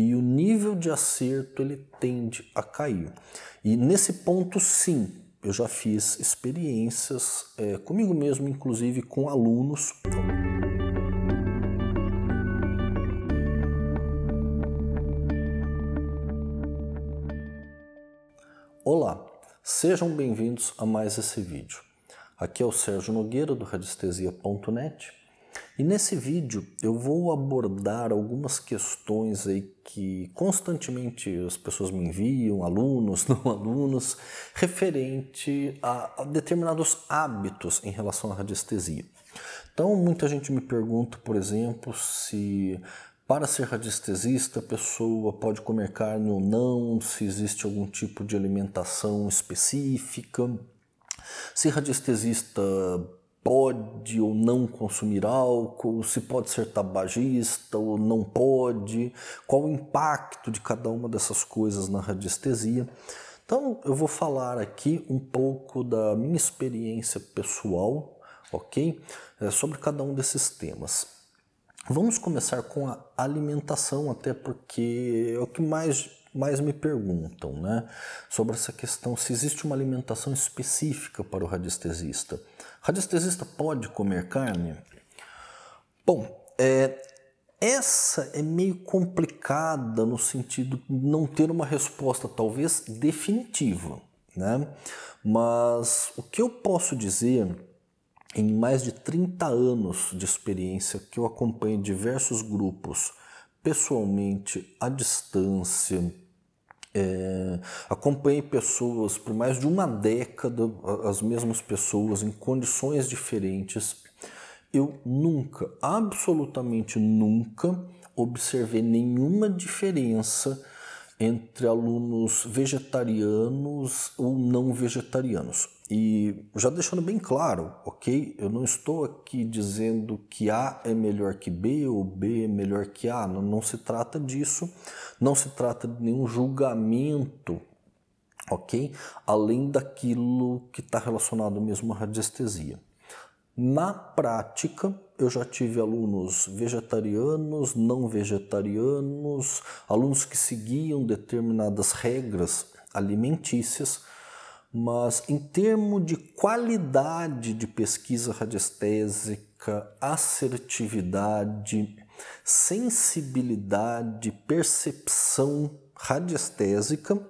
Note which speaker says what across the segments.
Speaker 1: e o nível de acerto ele tende a cair. E nesse ponto, sim, eu já fiz experiências é, comigo mesmo, inclusive com alunos. Olá, sejam bem-vindos a mais esse vídeo. Aqui é o Sérgio Nogueira do radiestesia.net e nesse vídeo eu vou abordar algumas questões aí que constantemente as pessoas me enviam, alunos, não alunos, referente a, a determinados hábitos em relação à radiestesia. Então muita gente me pergunta, por exemplo, se para ser radiestesista, a pessoa pode comer carne ou não, se existe algum tipo de alimentação específica. Se radiestesista pode ou não consumir álcool, se pode ser tabagista ou não pode, qual o impacto de cada uma dessas coisas na radiestesia. Então, eu vou falar aqui um pouco da minha experiência pessoal, ok? É, sobre cada um desses temas. Vamos começar com a alimentação, até porque é o que mais mais me perguntam, né? Sobre essa questão se existe uma alimentação específica para o radiestesista. Radiestesista pode comer carne? Bom, é, essa é meio complicada no sentido de não ter uma resposta talvez definitiva, né? Mas o que eu posso dizer em mais de 30 anos de experiência que eu acompanho diversos grupos pessoalmente, à distância, é, acompanhei pessoas por mais de uma década, as mesmas pessoas em condições diferentes. Eu nunca, absolutamente nunca, observei nenhuma diferença entre alunos vegetarianos ou não vegetarianos. E já deixando bem claro, ok? Eu não estou aqui dizendo que A é melhor que B ou B é melhor que A, não, não se trata disso, não se trata de nenhum julgamento, ok? Além daquilo que está relacionado mesmo à radiestesia. Na prática, eu já tive alunos vegetarianos, não vegetarianos, alunos que seguiam determinadas regras alimentícias, mas em termos de qualidade de pesquisa radiestésica, assertividade, sensibilidade, percepção radiestésica,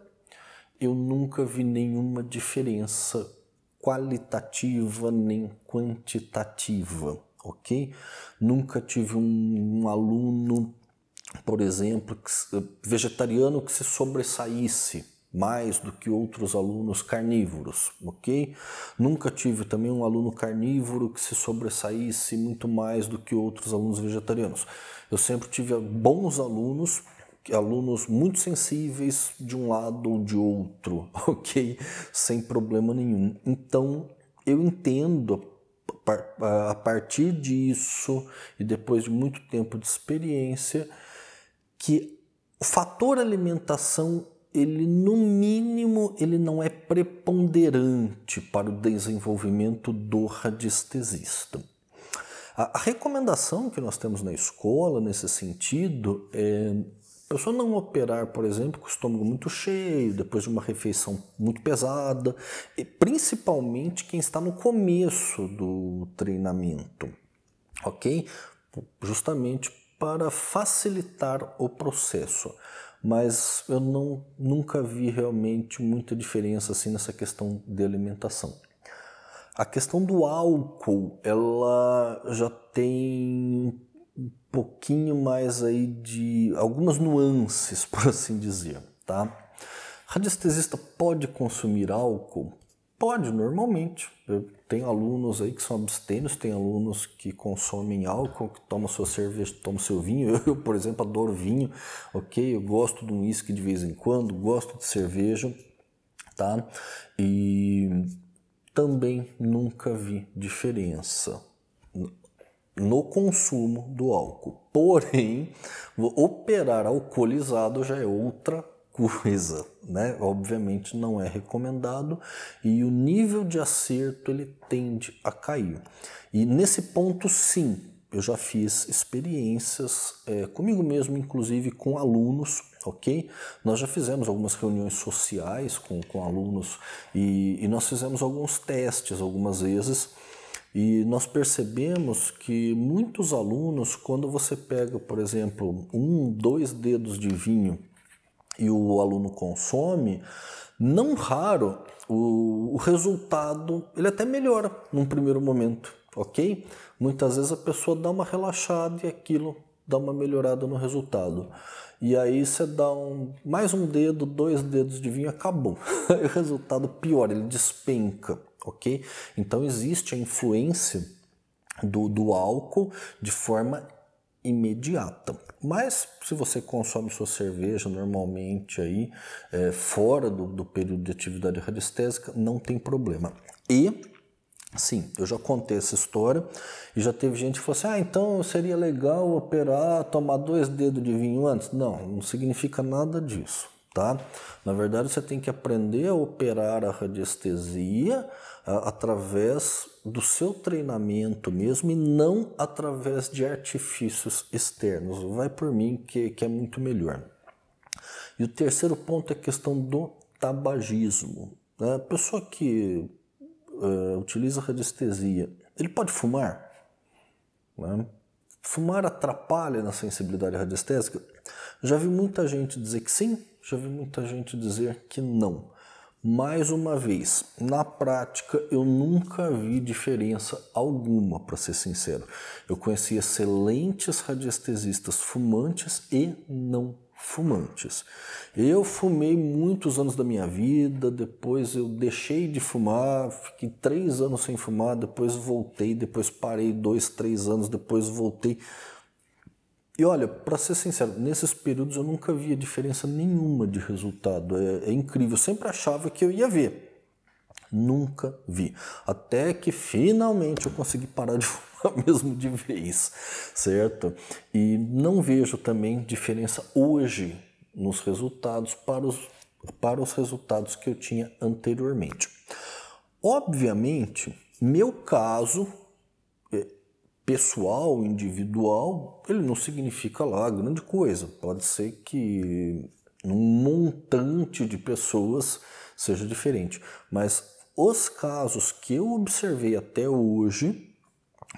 Speaker 1: eu nunca vi nenhuma diferença qualitativa nem quantitativa, ok? Nunca tive um, um aluno, por exemplo, que, vegetariano que se sobressaísse mais do que outros alunos carnívoros, ok? Nunca tive também um aluno carnívoro que se sobressaísse muito mais do que outros alunos vegetarianos. Eu sempre tive bons alunos alunos muito sensíveis de um lado ou de outro, ok? Sem problema nenhum. Então, eu entendo a partir disso e depois de muito tempo de experiência que o fator alimentação ele no mínimo ele não é preponderante para o desenvolvimento do radiestesista. A, recomendação que nós temos na escola nesse sentido é a pessoa não operar, por exemplo, com o estômago muito cheio, depois de uma refeição muito pesada, e principalmente quem está no começo do treinamento, ok? Justamente para facilitar o processo. Mas eu não, nunca vi realmente muita diferença assim nessa questão de alimentação. A questão do álcool, ela já tem um pouquinho mais aí de algumas nuances, por assim dizer, tá? Radiestesista pode consumir álcool? Pode, normalmente. Eu tenho alunos aí que são abstêmios, tem alunos que consomem álcool, que tomam sua cerveja, tomam seu vinho. Eu, por exemplo, adoro vinho, ok? Eu gosto de um uísque de vez em quando, gosto de cerveja, tá? E também nunca vi diferença, no consumo do álcool. Porém, operar alcoolizado já é outra coisa, né? Obviamente não é recomendado e o nível de acerto ele tende a cair. E nesse ponto, sim, eu já fiz experiências é, comigo mesmo, inclusive com alunos, ok? Nós já fizemos algumas reuniões sociais com, com alunos e, e nós fizemos alguns testes algumas vezes e nós percebemos que muitos alunos, quando você pega, por exemplo, um, dois dedos de vinho e o aluno consome, não raro o, o resultado ele até melhora num primeiro momento, ok? Muitas vezes a pessoa dá uma relaxada e aquilo dá uma melhorada no resultado. E aí você dá um, mais um dedo, dois dedos de vinho, acabou. o resultado piora, ele despenca ok? Então existe a influência do, do álcool de forma imediata. Mas se você consome sua cerveja normalmente aí é, fora do, do período de atividade radiestésica, não tem problema. E Sim, eu já contei essa história e já teve gente que falou assim: ah, então seria legal operar, tomar dois dedos de vinho antes. Não, não significa nada disso tá? Na verdade, você tem que aprender a operar a radiestesia a, ah, através do seu treinamento mesmo e não através de artifícios externos. Vai por mim que, que é muito melhor. E o terceiro ponto é a questão do tabagismo. Né? A pessoa que uh, utiliza radiestesia, ele pode fumar? Né? Fumar atrapalha na sensibilidade radiestésica? Já vi muita gente dizer que sim, já vi muita gente dizer que não. Mais uma vez, na prática eu nunca vi diferença alguma, para ser sincero. Eu conheci excelentes radiestesistas fumantes e não fumantes. Eu fumei muitos anos da minha vida, depois eu deixei de fumar, fiquei três anos sem fumar, depois voltei, depois parei dois, três anos, depois voltei. E olha, para ser sincero, nesses períodos eu nunca via diferença nenhuma de resultado. É, é, incrível, eu sempre achava que eu ia ver. Nunca vi. Até que finalmente eu consegui parar de fumar mesmo de vez, certo? E não vejo também diferença hoje nos resultados para os, para os resultados que eu tinha anteriormente. Obviamente, meu caso pessoal, individual, ele não significa lá grande coisa. Pode ser que um montante de pessoas seja diferente, mas os casos que eu observei até hoje,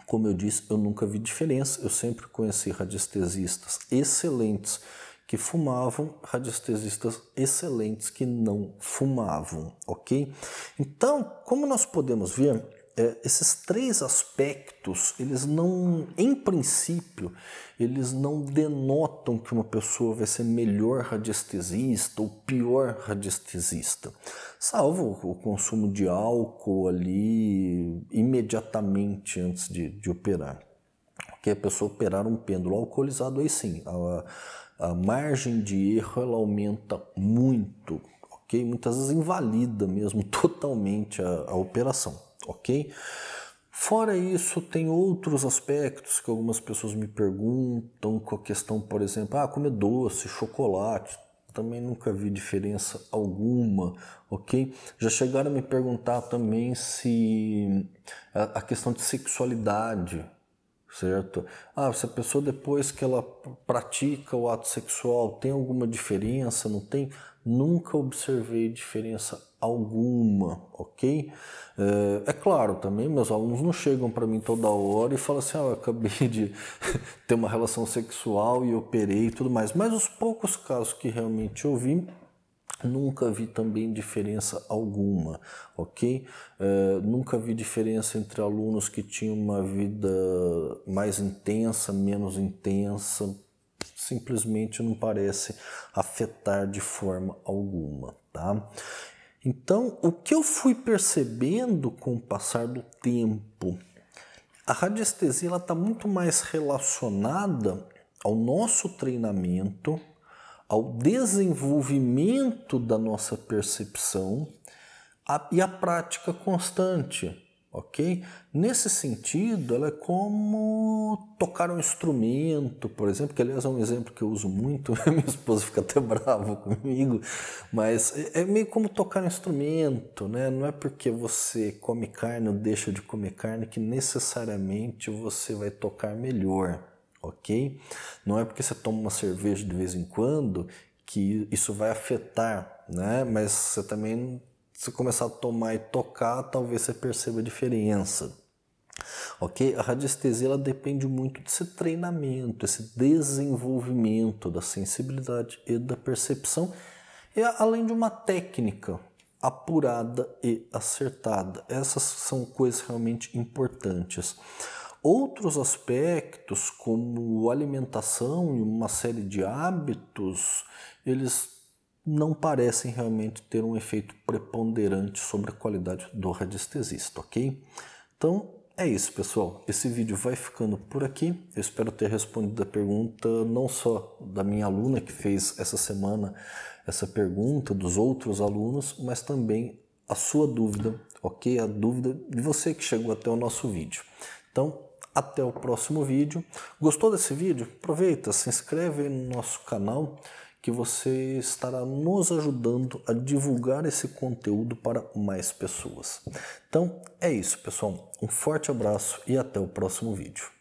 Speaker 1: como eu disse, eu nunca vi diferença. Eu sempre conheci radiestesistas excelentes que fumavam, radiestesistas excelentes que não fumavam, ok? Então, como nós podemos ver, é, esses três aspectos, eles não, em princípio, eles não denotam que uma pessoa vai ser melhor radiestesista ou pior radiestesista, salvo o consumo de álcool ali imediatamente antes de, de operar. Porque a pessoa operar um pêndulo alcoolizado, aí sim, a, a margem de erro ela aumenta muito, ok? Muitas vezes invalida mesmo totalmente a, a operação ok? Fora isso, tem outros aspectos que algumas pessoas me perguntam, com a questão, por exemplo, ah, comer é doce, chocolate. Também nunca vi diferença alguma, ok? Já chegaram a me perguntar também se a questão de sexualidade, certo? Ah, se a pessoa depois que ela pratica o ato sexual tem alguma diferença, não tem? Nunca observei diferença alguma, ok? É, é, claro também, meus alunos não chegam para mim toda hora e falam assim, ah, eu acabei de ter uma relação sexual e operei e tudo mais. Mas os poucos casos que realmente eu vi, nunca vi também diferença alguma, ok? É, nunca vi diferença entre alunos que tinham uma vida mais intensa, menos intensa, simplesmente não parece afetar de forma alguma, tá? Então, o que eu fui percebendo com o passar do tempo, a radiestesia está muito mais relacionada ao nosso treinamento, ao desenvolvimento da nossa percepção a, e à prática constante ok? Nesse sentido, ela é como tocar um instrumento, por exemplo, que aliás é um exemplo que eu uso muito, minha esposa fica até brava comigo, mas é, é meio como tocar um instrumento, né? Não é porque você come carne ou deixa de comer carne que necessariamente você vai tocar melhor, ok? Não é porque você toma uma cerveja de vez em quando que isso vai afetar, né? Mas você também você começar a tomar e tocar, talvez você perceba a diferença. Ok? A radiestesia ela depende muito desse treinamento, esse desenvolvimento da sensibilidade e da percepção, e além de uma técnica apurada e acertada. Essas são coisas realmente importantes. Outros aspectos, como alimentação e uma série de hábitos, eles não parecem realmente ter um efeito preponderante sobre a qualidade do radiestesista, ok? Então é isso, pessoal. Esse vídeo vai ficando por aqui. Eu espero ter respondido a pergunta não só da minha aluna que fez essa semana essa pergunta, dos outros alunos, mas também a sua dúvida, ok? A dúvida de você que chegou até o nosso vídeo. Então, até o próximo vídeo. Gostou desse vídeo? Aproveita, se inscreve no nosso canal que você estará nos ajudando a divulgar esse conteúdo para mais pessoas. Então é isso, pessoal. Um forte abraço e até o próximo vídeo.